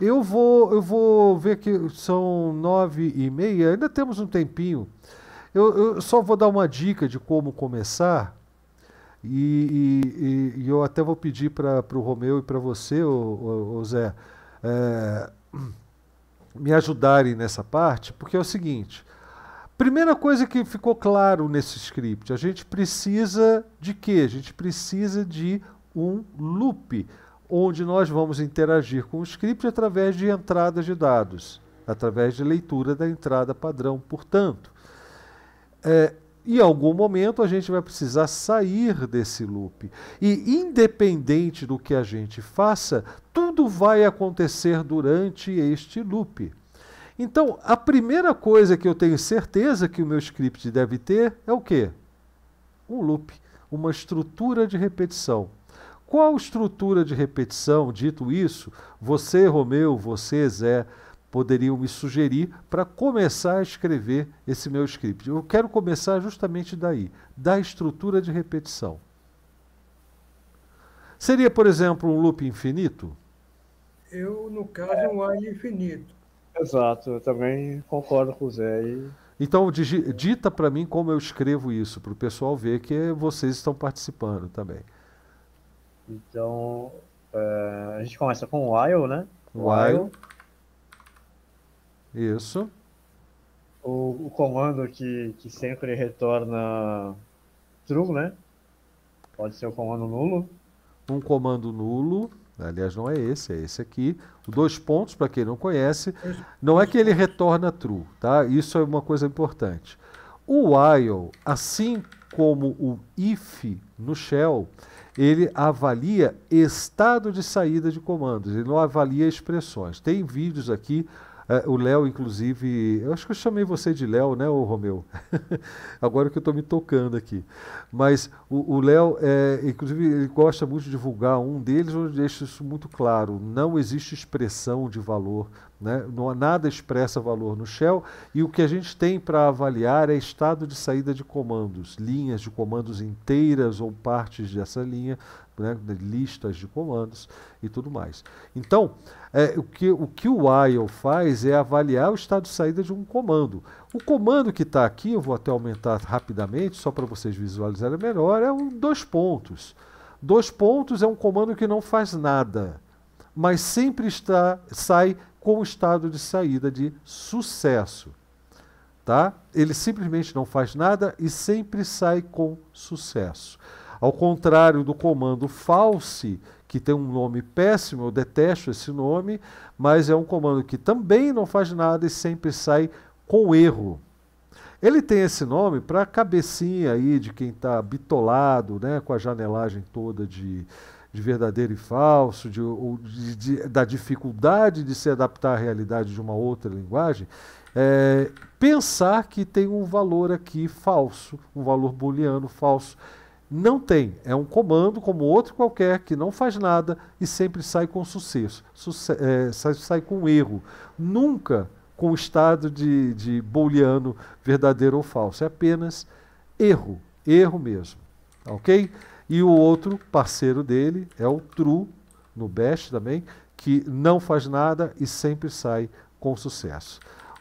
Eu vou, eu vou ver que são nove e meia, ainda temos um tempinho. Eu, eu só vou dar uma dica de como começar. E, e, e eu até vou pedir para o Romeu e para você, ô, ô, ô Zé, é, me ajudarem nessa parte, porque é o seguinte: primeira coisa que ficou claro nesse script, a gente precisa de quê? A gente precisa de um loop onde nós vamos interagir com o script através de entradas de dados, através de leitura da entrada padrão, portanto. É, em algum momento a gente vai precisar sair desse loop. E independente do que a gente faça, tudo vai acontecer durante este loop. Então, a primeira coisa que eu tenho certeza que o meu script deve ter é o quê? Um loop, uma estrutura de repetição. Qual estrutura de repetição, dito isso, você, Romeu, você, Zé, poderiam me sugerir para começar a escrever esse meu script? Eu quero começar justamente daí, da estrutura de repetição. Seria, por exemplo, um loop infinito? Eu, no caso, é. um alien infinito. Exato, eu também concordo com o Zé. E... Então, digi, dita para mim como eu escrevo isso, para o pessoal ver que vocês estão participando também. Então, é, a gente começa com while, né? While. while. Isso. O, o, comando que, que sempre retorna true, né? Pode ser o comando nulo. Um comando nulo. Aliás, não é esse, é esse aqui. Dois pontos, para quem não conhece. Não é que ele retorna true, tá? Isso é uma coisa importante. O while, assim como o if no shell, ele avalia estado de saída de comandos, ele não avalia expressões. Tem vídeos aqui é, o Léo, inclusive, eu acho que eu chamei você de Léo, né, ô Romeu? Agora que eu estou me tocando aqui. Mas o Léo, é, inclusive, ele gosta muito de divulgar um deles, onde deixa isso muito claro. Não existe expressão de valor, né? Não, nada expressa valor no Shell e o que a gente tem para avaliar é estado de saída de comandos, linhas de comandos inteiras ou partes dessa linha né, listas de comandos e tudo mais. Então, é, o, que, o que o while faz é avaliar o estado de saída de um comando. O comando que está aqui, eu vou até aumentar rapidamente, só para vocês visualizarem melhor, é um dois pontos. Dois pontos é um comando que não faz nada, mas sempre está, sai com o estado de saída de sucesso. Tá? Ele simplesmente não faz nada e sempre sai com sucesso. Ao contrário do comando false, que tem um nome péssimo, eu detesto esse nome, mas é um comando que também não faz nada e sempre sai com erro. Ele tem esse nome para a cabecinha aí de quem está bitolado, né, com a janelagem toda de, de verdadeiro e falso, de, de, de, da dificuldade de se adaptar à realidade de uma outra linguagem, é, pensar que tem um valor aqui falso, um valor booleano falso, não tem. É um comando como outro qualquer que não faz nada e sempre sai com sucesso, Suce é, sai, sai, com erro. Nunca com o estado de, de booleano verdadeiro ou falso. É apenas erro, erro mesmo. Ok? E o outro parceiro dele é o true, no best também, que não faz nada e sempre sai com sucesso.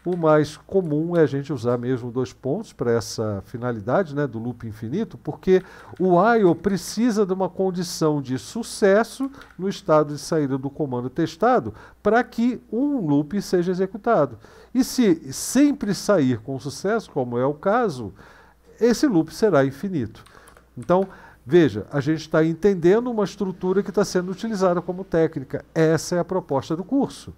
O mais comum é a gente usar mesmo dois pontos para essa finalidade né, do loop infinito, porque o IO precisa de uma condição de sucesso no estado de saída do comando testado para que um loop seja executado. E se sempre sair com sucesso, como é o caso, esse loop será infinito. Então, veja, a gente está entendendo uma estrutura que está sendo utilizada como técnica. Essa é a proposta do curso.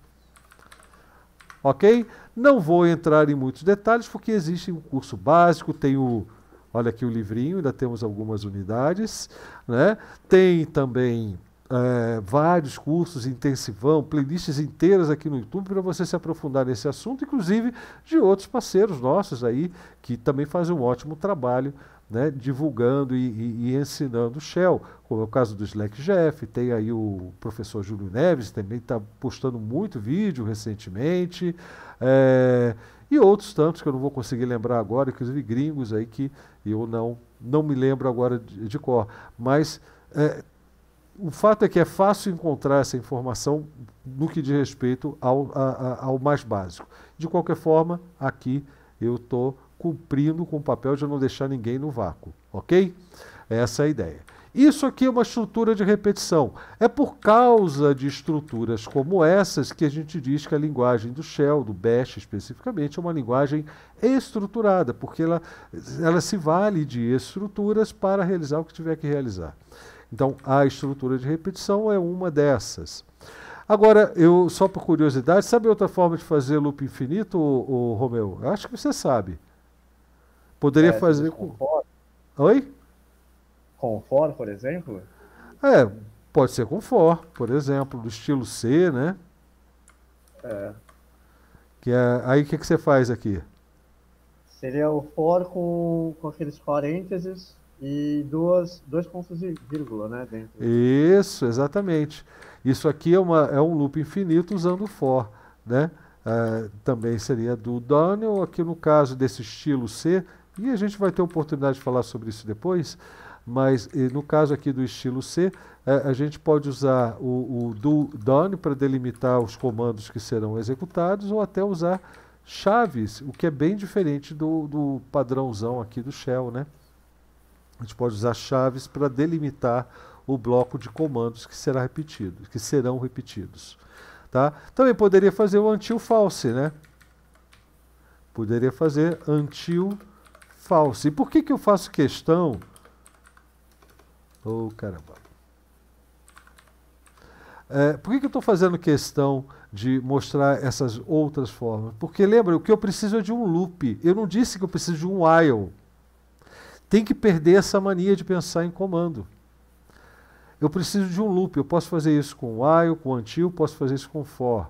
Ok? Não vou entrar em muitos detalhes, porque existe um curso básico, tem o. Olha aqui o livrinho, ainda temos algumas unidades. Né? Tem também é, vários cursos, intensivão, playlists inteiras aqui no YouTube para você se aprofundar nesse assunto, inclusive de outros parceiros nossos aí, que também fazem um ótimo trabalho né, divulgando e, e, e, ensinando Shell, como é o caso do Slack Jeff, tem aí o professor Júlio Neves, também está postando muito vídeo recentemente, é, e outros tantos que eu não vou conseguir lembrar agora, inclusive gringos aí que eu não, não me lembro agora de, de cor. Mas é, o fato é que é fácil encontrar essa informação no que diz respeito ao, a, a, ao mais básico. De qualquer forma, aqui eu estou cumprindo com o papel de não deixar ninguém no vácuo, ok? Essa é a ideia. Isso aqui é uma estrutura de repetição. É por causa de estruturas como essas que a gente diz que a linguagem do Shell, do Bash especificamente, é uma linguagem estruturada, porque ela, ela se vale de estruturas para realizar o que tiver que realizar. Então, a estrutura de repetição é uma dessas. Agora, eu só por curiosidade, sabe outra forma de fazer loop infinito, o, Romeu? Eu acho que você sabe. Poderia é, fazer com. Oi? Com for, por exemplo? É, pode ser com for, por exemplo, do estilo C, né? É. Que é, aí o que, que você faz aqui? Seria o for com, com aqueles parênteses e duas, dois pontos e vírgula, né? Dentro. Isso, exatamente. Isso aqui é, uma, é um loop infinito usando for, né? Uh, também seria do Daniel, aqui no caso desse estilo C, e a gente vai ter oportunidade de falar sobre isso depois, mas eh, no caso aqui do estilo C, é, a, gente pode usar o, o do done para delimitar os comandos que serão executados ou até usar chaves, o que é bem diferente do, do padrãozão aqui do shell, né? A gente pode usar chaves para delimitar o bloco de comandos que será repetido, que serão repetidos. Tá? Também poderia fazer o until false, né? Poderia fazer until falso. E por que, que eu faço questão? Oh, caramba. É, por que, que eu estou fazendo questão de mostrar essas outras formas? Porque lembra, o que eu preciso é de um loop. Eu não disse que eu preciso de um while. Tem que perder essa mania de pensar em comando. Eu preciso de um loop. Eu posso fazer isso com while, com until, posso fazer isso com for.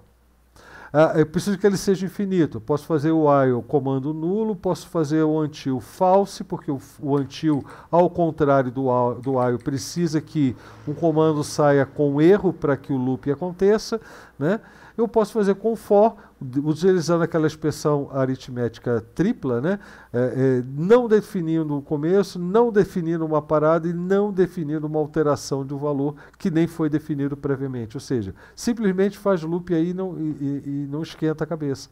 Ah, eu preciso que ele seja infinito. posso fazer o while comando nulo, posso fazer o until false, porque o, o until, ao contrário do, do while, precisa é que um comando saia com erro para que o loop aconteça. Né? eu posso fazer com for, utilizando aquela expressão aritmética tripla, né? É, é, não definindo o começo, não definindo uma parada e não definindo uma alteração de um valor que nem foi definido previamente. Ou seja, simplesmente faz loop aí e não, e, e não esquenta a cabeça.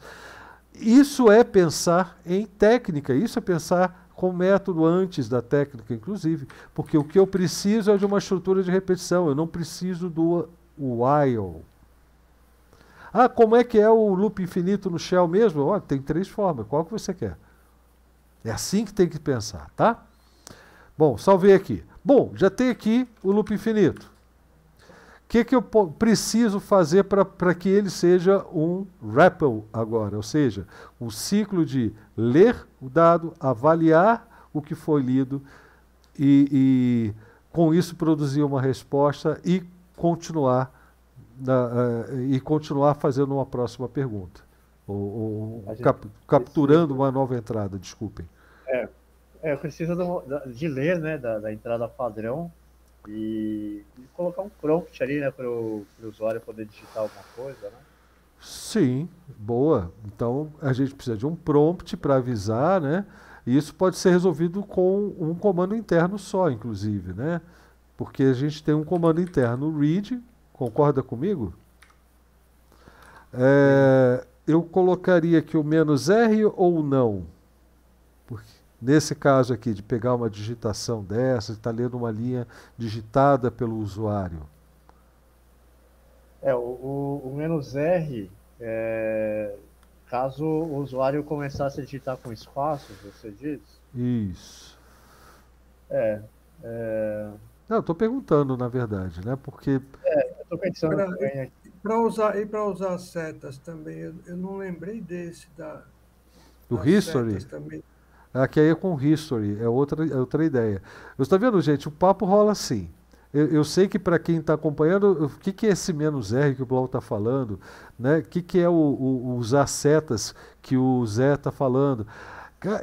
Isso é pensar em técnica, isso é pensar com método antes da técnica, inclusive, porque o que eu preciso é de uma estrutura de repetição, eu não preciso do while. Ah, como é que é o loop infinito no shell mesmo? Olha, tem três formas, qual que você quer? É assim que tem que pensar, tá? Bom, salvei aqui. Bom, já tem aqui o loop infinito. O que, que eu preciso fazer para que ele seja um REPL agora? Ou seja, um ciclo de ler o dado, avaliar o que foi lido e, e com isso produzir uma resposta e continuar da, uh, eh, e continuar fazendo uma próxima pergunta. Ou, ou cap, capturando precisa... uma nova entrada, desculpem. É, é precisa de, de ler né, da, da entrada padrão e, e, colocar um prompt ali né, para o usuário poder digitar alguma coisa. Né? Sim, boa. Então a gente precisa de um prompt para avisar, né? E isso pode ser resolvido com um comando interno só, inclusive, né? Porque a gente tem um comando interno read, Concorda comigo? É, eu colocaria que o menos R ou não? Porque nesse caso aqui, de pegar uma digitação dessa, está lendo uma linha digitada pelo usuário. É, o, o, o menos R, é, caso o usuário começasse a digitar com espaços, você diz? Isso. É. é... Não, estou perguntando, na verdade, né? Porque Estou pensando pra, usar, e para usar setas também, eu, eu, não lembrei desse da. Do History? Também. Aqui é aí é com History, é outra, é outra ideia. Você está vendo, gente? O papo rola assim. Eu, eu sei que para quem está acompanhando, o que, que é esse menos R que o Blau está falando? O né? que, que é o, o, usar setas que o Zé está falando?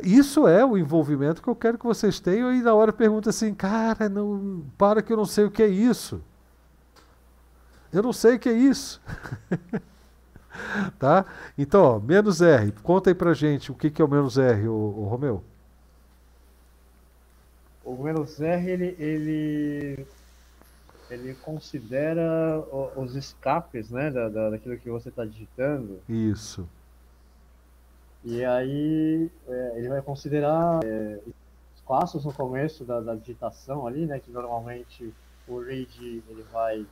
Isso é o envolvimento que eu quero que vocês tenham e na hora pergunta assim, cara, não para que eu não sei o que é isso. Eu não sei o que é isso. tá? Então, ó, menos R. Conta aí pra gente o que, que é o menos R, o ô Romeu. O menos R, ele, ele, ele considera os escapes, né, da, da, daquilo que você está digitando. Isso. E aí é, ele vai considerar é, espaços no começo da, da digitação ali, né, que normalmente o read ele vai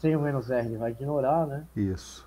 sem o menos R vai ignorar, né? Isso.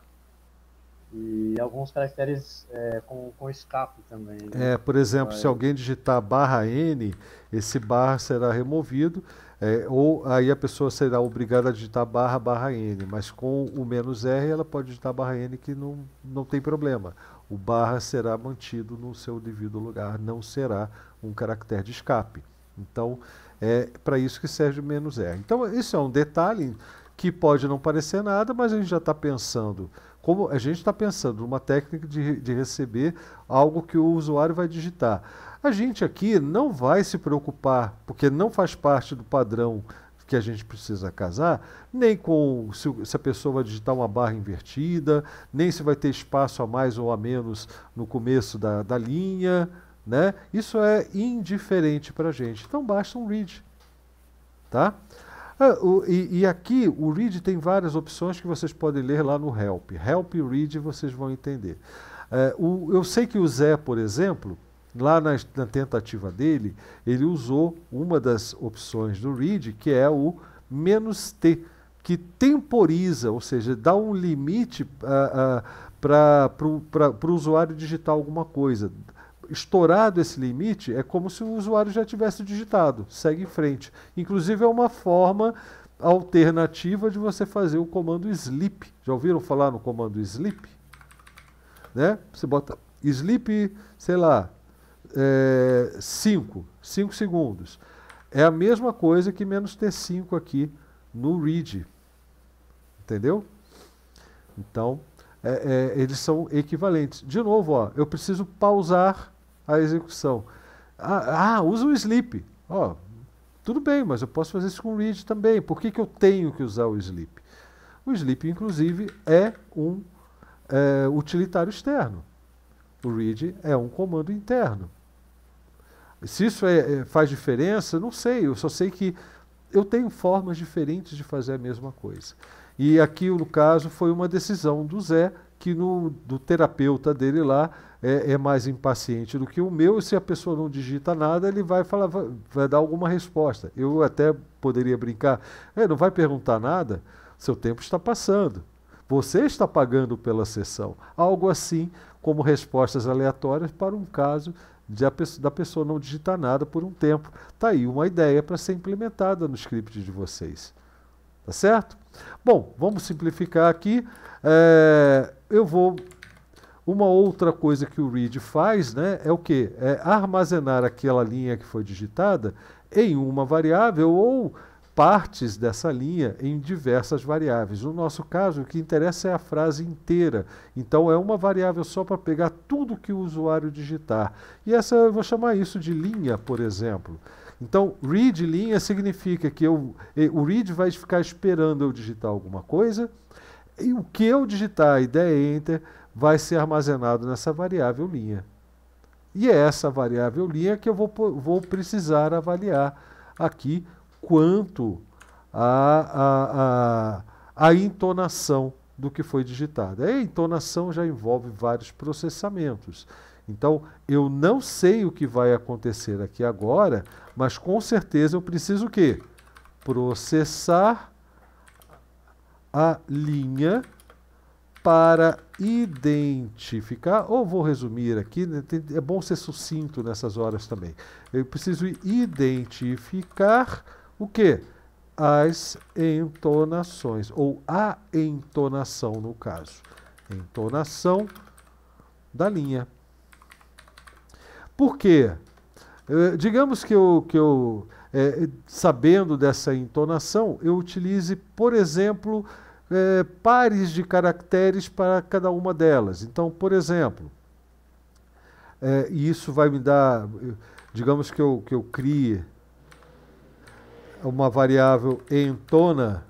E alguns caracteres é, com, com escape também. Né? É, por exemplo, vai... se alguém digitar barra N, esse barra será removido, é, ou aí a pessoa será obrigada a digitar barra barra N, mas com o menos R ela pode digitar barra N que não, não tem problema. O barra será mantido no seu devido lugar, não será um caractere de escape. Então, é para isso que serve o menos R. Então, isso é um detalhe que pode não parecer nada, mas a gente já está pensando. Como a gente está pensando numa técnica de, de receber algo que o usuário vai digitar. A gente aqui não vai se preocupar, porque não faz parte do padrão que a gente precisa casar, nem com se, se, a pessoa vai digitar uma barra invertida, nem se vai ter espaço a mais ou a menos no começo da, da linha, né? Isso é indiferente para a gente. Então basta um read, tá? Ah, o, e, e, aqui o Read tem várias opções que vocês podem ler lá no Help. Help e Read vocês vão entender. É, o, eu sei que o Zé, por exemplo, lá na, na, tentativa dele, ele usou uma das opções do Read, que é o menos T, que temporiza, ou seja, dá um limite ah, ah para o usuário digitar alguma coisa estourado esse limite, é como se o usuário já tivesse digitado, segue em frente. Inclusive, é uma forma alternativa de você fazer o comando sleep. Já ouviram falar no comando sleep? Né? Você bota sleep, sei lá, 5, é, 5 segundos. É a mesma coisa que menos T5 aqui no read. Entendeu? Então, é, é, eles são equivalentes. De novo, ó, eu preciso pausar a execução. Ah, ah usa o sleep. Ó, oh, tudo bem, mas eu posso fazer isso com o read também. Por que, que eu tenho que usar o sleep? O sleep, inclusive, é um é, utilitário externo. O read é um comando interno. Se isso é, é, faz diferença, não sei. Eu só sei que eu tenho formas diferentes de fazer a mesma coisa. E aqui, no caso, foi uma decisão do Zé que no, do terapeuta dele lá é, é, mais impaciente do que o meu, e se a pessoa não digita nada, ele vai falar, vai, vai dar alguma resposta. Eu até poderia brincar, é, não vai perguntar nada, seu tempo está passando. Você está pagando pela sessão. Algo assim como respostas aleatórias para um caso de a, da pessoa não digitar nada por um tempo. Está aí uma ideia para ser implementada no script de vocês. Tá certo? Bom, vamos simplificar aqui. É, eu vou. Uma outra coisa que o read faz né, é o que? É armazenar aquela linha que foi digitada em uma variável ou partes dessa linha em diversas variáveis. No nosso caso, o que interessa é a frase inteira. Então, é uma variável só para pegar tudo que o usuário digitar. E essa eu vou chamar isso de linha, por exemplo. Então, read linha significa que eu, o read vai ficar esperando eu digitar alguma coisa, e o que eu digitar, a ideia é enter, vai ser armazenado nessa variável linha. E é essa variável linha que eu vou, vou precisar avaliar aqui quanto a, a, a, a entonação do que foi digitado. A entonação já envolve vários processamentos. Então, eu não sei o que vai acontecer aqui agora, mas com certeza eu preciso o quê? Processar a linha para identificar, ou vou resumir aqui, né, é bom ser sucinto nessas horas também. Eu preciso identificar o que? As entonações, ou a entonação no caso. Entonação da linha. Por quê? Eh, digamos que eu, que eu eh, sabendo dessa entonação, eu utilize, por exemplo, eh, pares de caracteres para cada uma delas. Então, por exemplo, e isso vai me dar, digamos que eu, que eu crie uma variável entona,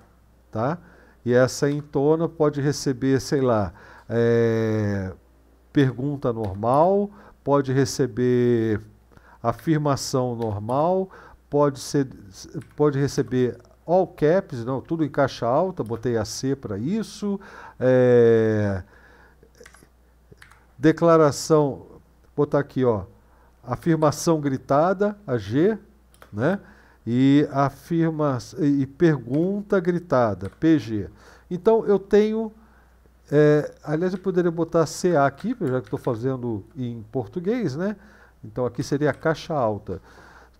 tá? E essa entona pode receber, sei lá, pergunta normal, pode receber afirmação normal, pode, ser, pode receber all caps, não, tudo em caixa alta, botei AC para isso. É, declaração, botar aqui, ó, afirmação gritada, AG, né? E afirma e pergunta gritada, PG. Então eu tenho é, aliás, eu poderia botar CA aqui, já que estou fazendo em português, né? Então aqui seria a caixa alta.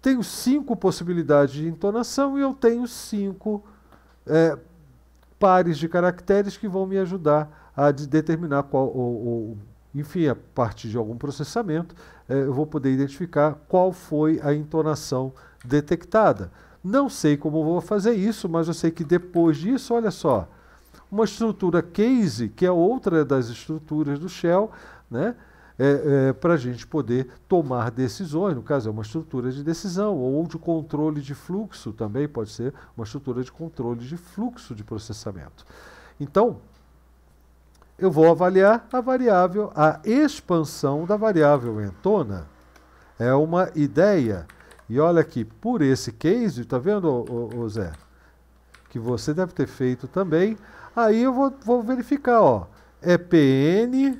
Tenho cinco possibilidades de entonação e eu tenho cinco é, pares de caracteres que vão me ajudar a de determinar qual, ou, ou, enfim, a partir de algum processamento, é, eu vou poder identificar qual foi a entonação detectada. Não sei como vou fazer isso, mas eu sei que depois disso, olha só, uma estrutura case, que é outra das estruturas do Shell, né? É, é, para a gente poder tomar decisões, no caso é uma estrutura de decisão ou de controle de fluxo, também pode ser uma estrutura de controle de fluxo de processamento. Então, eu vou avaliar a variável, a expansão da variável entona. É uma ideia. E olha aqui, por esse case, tá vendo, o Zé? Que você deve ter feito também Aí eu vou, vou verificar, ó. É PN,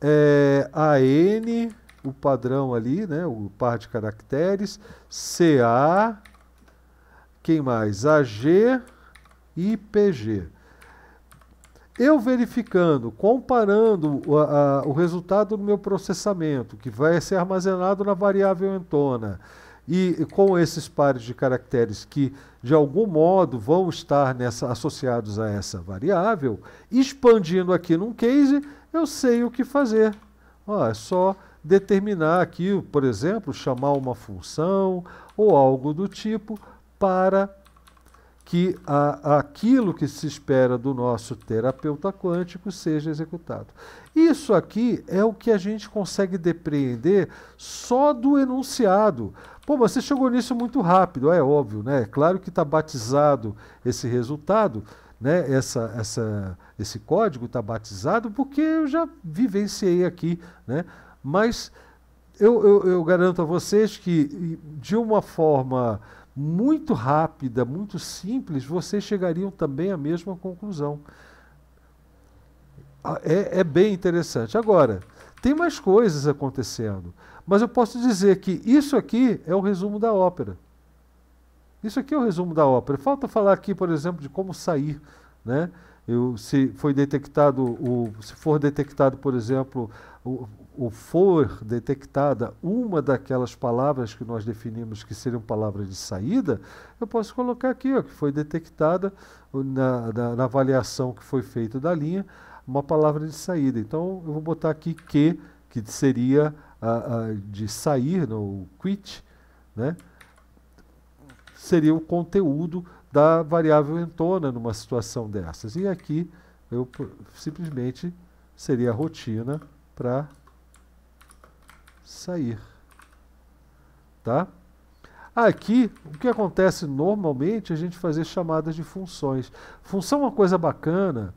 é AN, o padrão ali, né? O par de caracteres, CA, quem mais? AG e PG. Eu verificando, comparando o, a, o resultado do meu processamento, que vai ser armazenado na variável entona, e, com esses pares de caracteres que, de algum modo, vão estar nessa, associados a essa variável, expandindo aqui num case, eu sei o que fazer. Ó, é só determinar aqui, por exemplo, chamar uma função ou algo do tipo para que a, aquilo que se espera do nosso terapeuta quântico seja executado. Isso aqui é o que a gente consegue depreender só do enunciado. Pô, mas você chegou nisso muito rápido, é óbvio, né? É claro que está batizado esse resultado, né? Essa, essa, esse código está batizado porque eu já vivenciei aqui, né? Mas eu, eu, eu garanto a vocês que de uma forma muito rápida, muito simples, vocês chegariam também à mesma conclusão. Ah, é, é bem interessante. Agora, tem mais coisas acontecendo, mas eu posso dizer que isso aqui é o resumo da ópera. Isso aqui é o resumo da ópera. Falta falar aqui, por exemplo, de como sair, né? Eu, se foi detectado, o, se for detectado, por exemplo, o, ou for detectada uma daquelas palavras que nós definimos que seriam palavras de saída, eu posso colocar aqui, ó, que foi detectada na, na, na avaliação que foi feita da linha, uma palavra de saída. Então, eu vou botar aqui que, que seria a, a, de sair, no né, quit, né? seria o conteúdo da variável entona numa situação dessas. E aqui, eu simplesmente seria a rotina para sair. Tá? Aqui, o que acontece normalmente é a gente fazer chamadas de funções. Função é uma coisa bacana,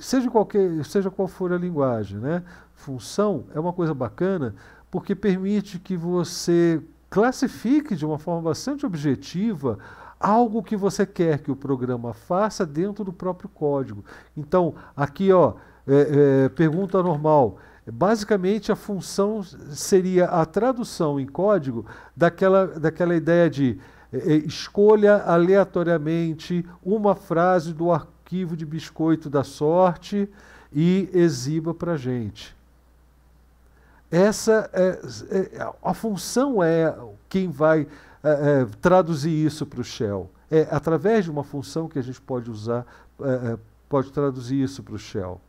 seja, qualquer, seja qual for a linguagem, né? Função é uma coisa bacana porque permite que você classifique de uma forma bastante objetiva algo que você quer que o programa faça dentro do próprio código. Então, aqui, ó, é, é, pergunta normal. Basicamente, a função seria a tradução em código daquela, daquela ideia de eh, eh escolha aleatoriamente uma frase do arquivo de biscoito da sorte e exiba para gente. Essa é, é, a função é quem vai é, é traduzir isso para o shell. É através de uma função que a gente pode usar, é, é, pode traduzir isso para o shell.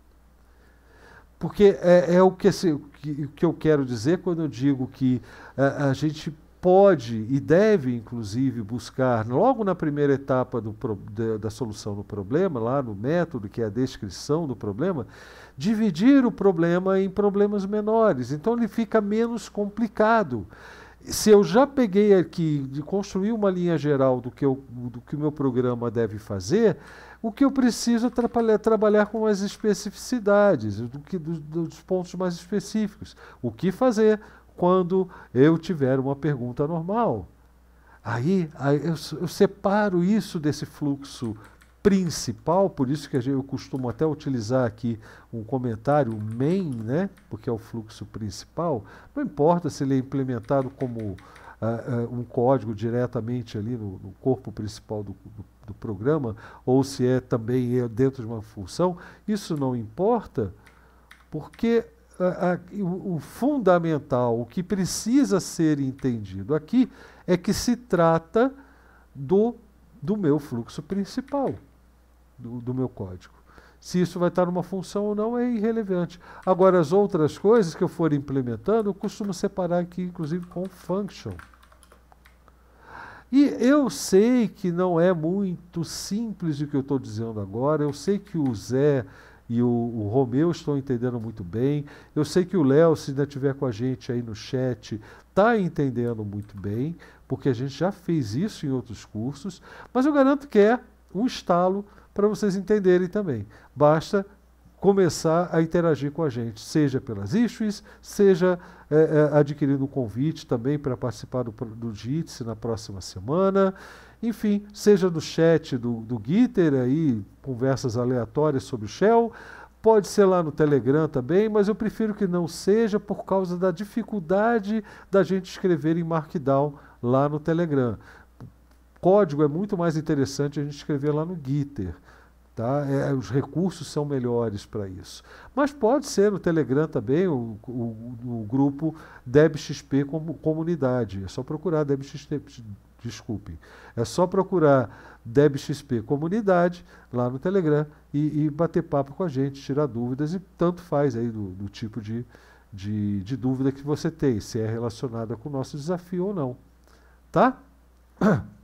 Porque é, é o que, esse, que, que, eu quero dizer quando eu digo que a, é, a gente pode e deve, inclusive, buscar, logo na primeira etapa do, da, da solução do problema, lá no método, que é a descrição do problema, dividir o problema em problemas menores. Então ele fica menos complicado. Se eu já peguei aqui de construir uma linha geral do que, do que o meu programa deve fazer, o que eu preciso é trabalhar, trabalhar com as especificidades, do que, do, dos pontos mais específicos. O que fazer quando eu tiver uma pergunta normal? Aí, aí eu, eu separo isso desse fluxo principal, por isso que eu costumo até utilizar aqui um comentário main, né? porque é o fluxo principal, não importa se ele é implementado como uh, uh, um código diretamente ali no, no corpo principal do, do, do programa, ou se é também é dentro de uma função, isso não importa, porque a, a, o, o fundamental, o que precisa ser entendido aqui, é que se trata do, do meu fluxo principal, do, do meu código. Se isso vai estar numa função ou não é irrelevante. Agora, as outras coisas que eu for implementando, eu costumo separar aqui, inclusive, com function. E eu sei que não é muito simples o que eu estou dizendo agora, eu sei que o Zé e o, o Romeu estão entendendo muito bem, eu sei que o Léo, se ainda estiver com a gente aí no chat, está entendendo muito bem, porque a gente já fez isso em outros cursos, mas eu garanto que é um estalo para vocês entenderem também. Basta começar a interagir com a gente, seja pelas issues, seja é, é, adquirindo um convite também para participar do, do Jitsi na próxima semana, enfim, seja no chat do, do Gitter, aí, conversas aleatórias sobre o Shell, pode ser lá no Telegram também, mas eu prefiro que não seja por causa da dificuldade da gente escrever em Markdown lá no Telegram. código é muito mais interessante a gente escrever lá no Gitter. Tá? É, é, os recursos são melhores para isso. Mas pode ser no Telegram também, o, o, o grupo DebXP como comunidade. É só procurar DebXP, desculpe. É só procurar DebXP comunidade lá no Telegram e, e, bater papo com a gente, tirar dúvidas e tanto faz aí do, do tipo de, de, de dúvida que você tem, se é relacionada com o nosso desafio ou não. Tá?